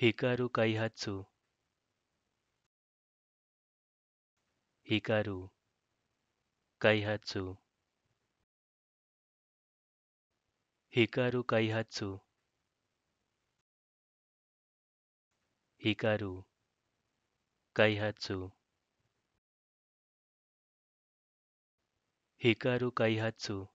Hikaru Kaihatsu Hikaru Kaihatsu Hikaru Kaihatsu Hikaru Kaihatsu Hikaru Kaihatsu